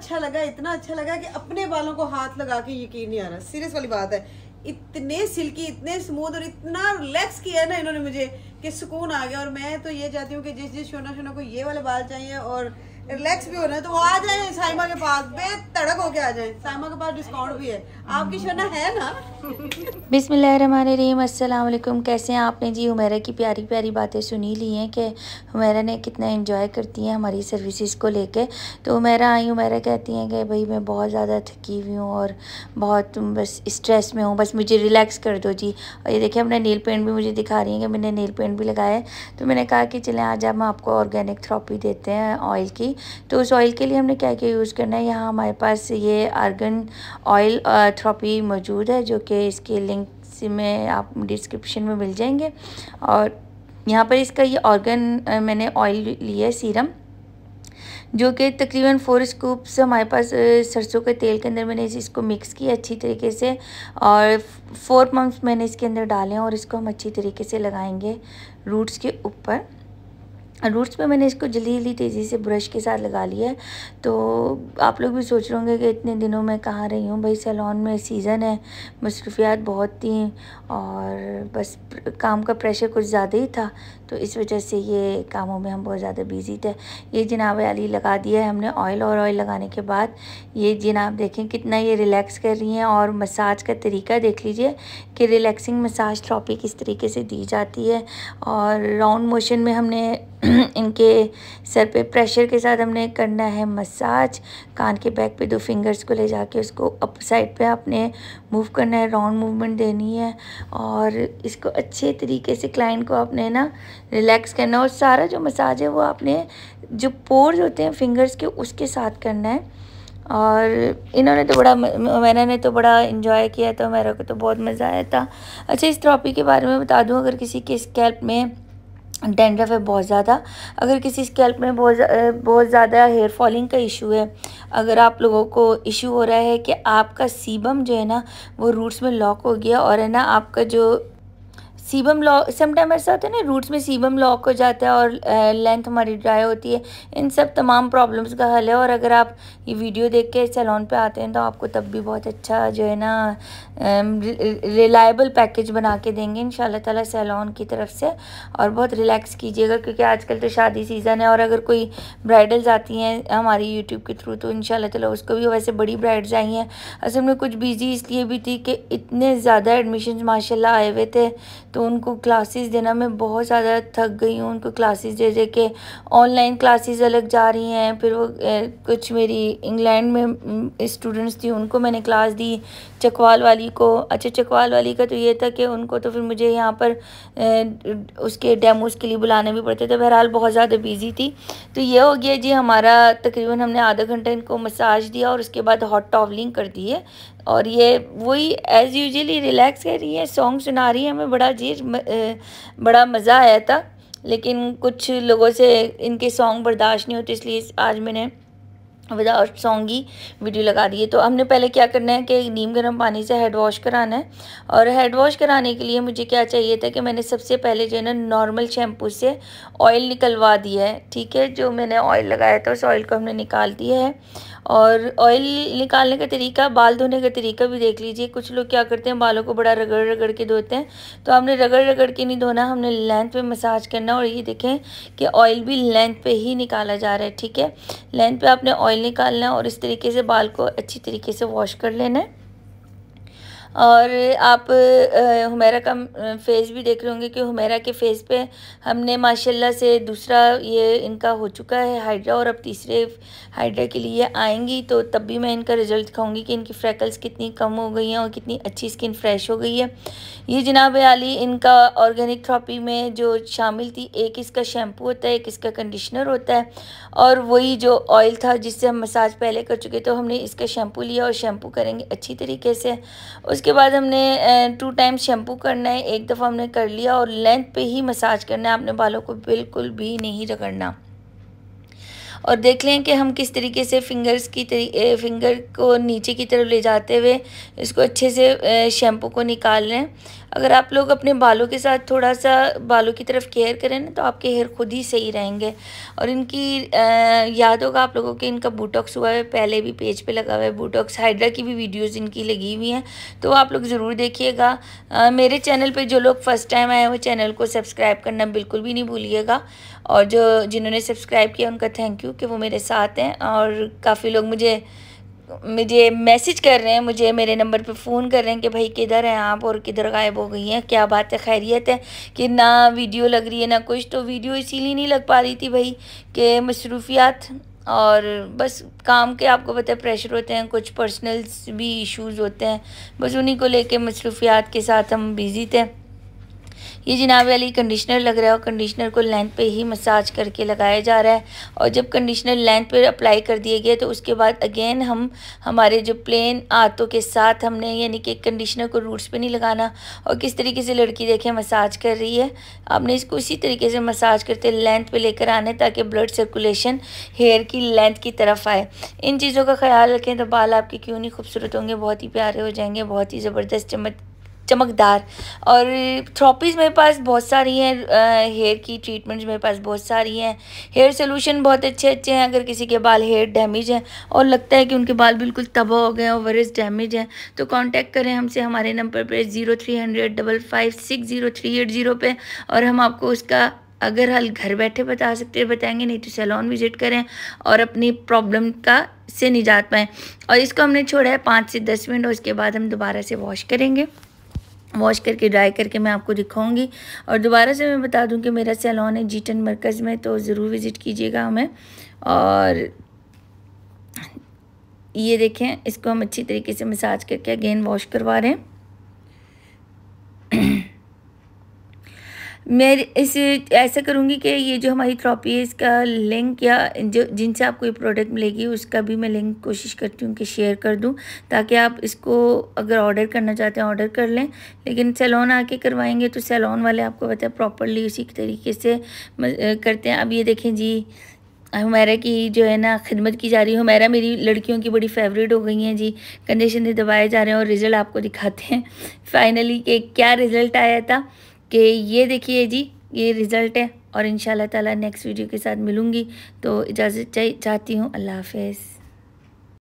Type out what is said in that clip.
अच्छा लगा इतना अच्छा लगा कि अपने बालों को हाथ लगा के यकीन नहीं आ रहा सीरियस वाली बात है इतने सिल्की इतने स्मूथ और इतना रिलैक्स किया ना इन्होंने मुझे कि सुकून आ गया और मैं तो ये चाहती हूँ कि जिस जिस शोना शोना को ये वाले बाल चाहिए और रिलैक्स भी हो रहे हैं तो वो आ जाए साइमा के पास बेतड़क होके आ जाए साइमा के पास डिस्काउंट भी है आपकी शोना है ना बिसमीम असलम कैसे हैं आपने जी हुमेरा की प्यारी प्यारी बातें सुनी ली हैं कि हुमेरा ने कितना इन्जॉय करती हैं हमारी सर्विसेज को लेके तो हुमेरा आई हुमेरा कहती हैं कि भाई मैं बहुत ज़्यादा थकी हुई हूँ और बहुत बस स्ट्रेस में हूँ बस मुझे रिलैक्स कर दो जी और ये देखिए अपना नील पेंट भी मुझे दिखा रही हैं कि मैंने नील पेंट भी लगाया तो मैंने कहा कि चलें आज हम आपको ऑर्गेनिक थ्रॉपी देते हैं ऑयल की ऑयल तो उस ऑयल के लिए हमने क्या क्या यूज़ करना है यहाँ हमारे पास ये आर्गन ऑयल थ्रॉपी मौजूद है जो कि इसके लिंक्स में आप डिस्क्रिप्शन में मिल जाएंगे और यहाँ पर इसका ये ऑर्गन मैंने ऑयल लिया है सीरम जो कि तकरीबन फोर स्कूप्स हमारे पास सरसों के तेल के अंदर मैंने इसको मिक्स किया अच्छी तरीके से और फोर पम्प मैंने इसके अंदर डाले और इसको हम अच्छी तरीके से लगाएंगे रूट्स के ऊपर रूट्स पे मैंने इसको जल्दी जल्दी तेज़ी से ब्रश के साथ लगा लिया है तो आप लोग भी सोच रहे होंगे कि इतने दिनों मैं कहाँ रही हूँ भाई सैलॉन में सीज़न है मसरूफियात बहुत थी और बस काम का प्रेशर कुछ ज़्यादा ही था तो इस वजह से ये कामों में हम बहुत ज़्यादा बिजी थे ये जनाब अली लगा दिया है हमने ऑयल और ऑयल लगाने के बाद ये जनाब देखें कितना ये रिलैक्स कर रही हैं और मसाज का तरीका देख लीजिए कि रिलैक्सिंग मसाज ट्रॉपी किस तरीके से दी जाती है और राउंड मोशन में हमने इनके सर पे प्रेशर के साथ हमने करना है मसाज कान के बैक पे दो फिंगर्स को ले जाके उसको अप साइड पे आपने मूव करना है राउंड मूवमेंट देनी है और इसको अच्छे तरीके से क्लाइंट को आपने ना रिलैक्स करना है और सारा जो मसाज है वो आपने जो पोर्स होते हैं फिंगर्स के उसके साथ करना है और इन्होंने तो बड़ा मैंने ने तो बड़ा इन्जॉय किया था मेरे को तो बहुत मज़ा आया था अच्छा इस थ्रॉपी के बारे में बता दूँ अगर किसी के स्कैल्प में डेंड्रफ है बहुत ज़्यादा अगर किसी स्कैल्प में बहुत बहुत ज़्यादा हेयर फॉलिंग का इशू है अगर आप लोगों को इशू हो रहा है कि आपका सीबम जो है ना वो रूट्स में लॉक हो गया और है ना आपका जो सीबम लॉक समटाइम ऐसा होता है ना रूट्स में सीबम लॉक हो जाता है और लेंथ हमारी ड्राई होती है इन सब तमाम प्रॉब्लम्स का हल है और अगर आप ये वीडियो देख के सैलॉन पे आते हैं तो आपको तब भी बहुत अच्छा जो है ना रिलायबल पैकेज बना के देंगे इन ताला सैलॉन की तरफ से और बहुत रिलैक्स कीजिएगा क्योंकि आजकल तो शादी सीज़न है और अगर कोई ब्राइडल्स आती हैं हमारी यूट्यूब के थ्रू तो इन ताला उसको भी वैसे बड़ी ब्राइड्स आई हैं असल में कुछ बिजी इसलिए भी थी कि इतने ज़्यादा एडमिशन माशा आए हुए थे तो उनको क्लासेस देना मैं बहुत ज़्यादा थक गई हूँ उनको क्लासेस दे दे के ऑनलाइन क्लासेस अलग जा रही हैं फिर वो कुछ मेरी इंग्लैंड में स्टूडेंट्स थी उनको मैंने क्लास दी चकवाल वाली को अच्छा चकवाल वाली का तो ये था कि उनको तो फिर मुझे यहाँ पर उसके डेमोज़ के लिए बुलाने भी पड़ते थे बहरहाल बहुत ज़्यादा बिजी थी तो ये हो गया जी हमारा तकरीबन हमने आधा घंटा इनको मसाज दिया और उसके बाद हॉट टॉवलिंग कर दी है और ये वही एज़ यूजली रिलैक्स कर रही है सॉन्ग सुना रही है हमें बड़ा जी बड़ा मज़ा आया था लेकिन कुछ लोगों से इनके सॉन्ग बर्दाश्त नहीं होते इसलिए आज मैंने विदाउट सॉन्ग ही वीडियो लगा दी है तो हमने पहले क्या करना है कि नीम गर्म पानी से हेड वॉश कराना है और हेड वॉश कराने के लिए मुझे क्या चाहिए था कि मैंने सबसे पहले जो है ना नॉर्मल शैम्पू से ऑयल निकलवा दिया है ठीक है जो मैंने ऑयल लगाया था उस ऑयल को हमने निकाल दिया है और ऑयल निकालने का तरीका बाल धोने का तरीका भी देख लीजिए कुछ लोग क्या करते हैं बालों को बड़ा रगड़ रगड़ के धोते हैं तो हमने रगड़ रगड़ के नहीं धोना हमने लेंथ पे मसाज करना और ये देखें कि ऑयल भी लेंथ पे ही निकाला जा रहा है ठीक है लेंथ पे आपने ऑयल निकालना है और इस तरीके से बाल को अच्छी तरीके से वॉश कर लेना है और आप हुमेरा का फेस भी देख रहे होंगे कि हुमेरा के फेस पे हमने माशाल्लाह से दूसरा ये इनका हो चुका है हाइड्रा और अब तीसरे हाइड्रा के लिए आएंगी तो तब भी मैं इनका रिज़ल्ट दिखाऊंगी कि इनकी फ्रैकल्स कितनी कम हो गई हैं और कितनी अच्छी स्किन फ्रेश हो गई है ये जनाब आली इनका ऑर्गेनिक थ्रापी में जो शामिल थी एक इसका शैम्पू होता है एक इसका कंडीशनर होता है और वही जो ऑयल था जिससे हम मसाज पहले कर चुके तो हमने इसका शैम्पू लिया और शैम्पू करेंगे अच्छी तरीके से उस उसके बाद हमने टू टाइम शैम्पू करना है एक दफ़ा हमने कर लिया और लेंथ पे ही मसाज करना है अपने बालों को बिल्कुल भी नहीं रगड़ना और देख लें कि हम किस तरीके से फिंगर्स की फिंगर को नीचे की तरफ ले जाते हुए इसको अच्छे से शैम्पू को निकाल लें अगर आप लोग अपने बालों के साथ थोड़ा सा बालों की तरफ केयर करें ना तो आपके हेयर खुद ही सही रहेंगे और इनकी आ, याद होगा आप लोगों के इनका बूटॉक्स हुआ है पहले भी पेज पे लगा हुआ है बूटॉक्स हाइड्रा की भी वीडियोस इनकी लगी हुई हैं तो आप लोग ज़रूर देखिएगा मेरे चैनल पे जो लोग फ़र्स्ट टाइम आए वो चैनल को सब्सक्राइब करना बिल्कुल भी नहीं भूलिएगा और जो जिन्होंने सब्सक्राइब किया उनका थैंक यू कि वो मेरे साथ हैं और काफ़ी लोग मुझे मुझे मैसेज कर रहे हैं मुझे मेरे नंबर पे फ़ोन कर रहे हैं कि भाई किधर हैं आप और किधर गायब हो गई हैं क्या बात है खैरियत है कि ना वीडियो लग रही है ना कुछ तो वीडियो इसीलिए नहीं लग पा रही थी भाई कि मसरूफियात और बस काम के आपको पता है प्रेशर होते हैं कुछ पर्सनल्स भी इश्यूज़ होते हैं बस उन्हीं को लेके मसरूफियात के साथ हम बिज़ी थे ये जनाब वाली कंडीशनर लग रहा है और कंडीशनर को लेंथ पे ही मसाज करके लगाया जा रहा है और जब कंडीशनर लेंथ पे अप्लाई कर दिए गए तो उसके बाद अगेन हम हमारे जो प्लेन आतों के साथ हमने यानी कि कंडीशनर को रूट्स पे नहीं लगाना और किस तरीके से लड़की देखें मसाज कर रही है आपने इसको इसी तरीके से मसाज करते लेंथ पर लेकर आना है ताकि ब्लड सर्कुलेशन हेयर की लेंथ की तरफ आए इन चीज़ों का ख्याल रखें तो बाल आपके क्यों नहीं खूबसूरत होंगे बहुत ही प्यारे हो जाएंगे बहुत ही ज़बरदस्त चमक चमकदार और थ्रॉपीज़ मेरे पास बहुत सारी हैं हेयर की ट्रीटमेंट्स मेरे पास बहुत सारी हैं हेयर सोल्यूशन बहुत अच्छे अच्छे हैं अगर किसी के बाल हेयर डैमेज हैं और लगता है कि उनके बाल बिल्कुल तबाह हो गए हैं और वरिस डैमेज हैं तो कांटेक्ट करें हमसे हमारे नंबर पर zero three hundred double five six zero three eight zero पर और हम आपको उसका अगर हल घर बैठे बता सकते हैं बताएंगे नहीं तो सैलॉन विज़िट करें और अपनी प्रॉब्लम का से निजात पाएँ और इसको हमने छोड़ा है पाँच से दस मिनट और उसके बाद हम दोबारा से वॉश करेंगे वॉश करके ड्राई करके मैं आपको दिखाऊंगी और दोबारा से मैं बता दूं कि मेरा सैलॉन है जीटन मरकज़ में तो ज़रूर विज़िट कीजिएगा हमें और ये देखें इसको हम अच्छी तरीके से मसाज करके अगेन वॉश करवा रहे हैं मैं इस ऐसा करूँगी कि ये जो हमारी थ्रॉपी है इसका लिंक या जो जिनसे आपको ये प्रोडक्ट मिलेगी उसका भी मैं लिंक कोशिश करती हूँ कि शेयर कर दूँ ताकि आप इसको अगर ऑर्डर करना चाहते हैं ऑर्डर कर लें लेकिन सैलॉन आके करवाएंगे तो सैलॉन वाले आपको पता है प्रॉपरली उसी तरीके से करते हैं अब ये देखें जी हमारा की जो है ना खिदमत की जा रही है हमारा मेरी लड़कियों की बड़ी फेवरेट हो गई हैं जी कंडीशन दबाए जा रहे हैं और रिज़ल्ट आपको दिखाते हैं फाइनली के क्या रिज़ल्ट आया था कि ये देखिए जी ये रिज़ल्ट है और इन ताला नेक्स्ट वीडियो के साथ मिलूँगी तो इजाज़त चाहती हूँ अल्लाह हाफिज़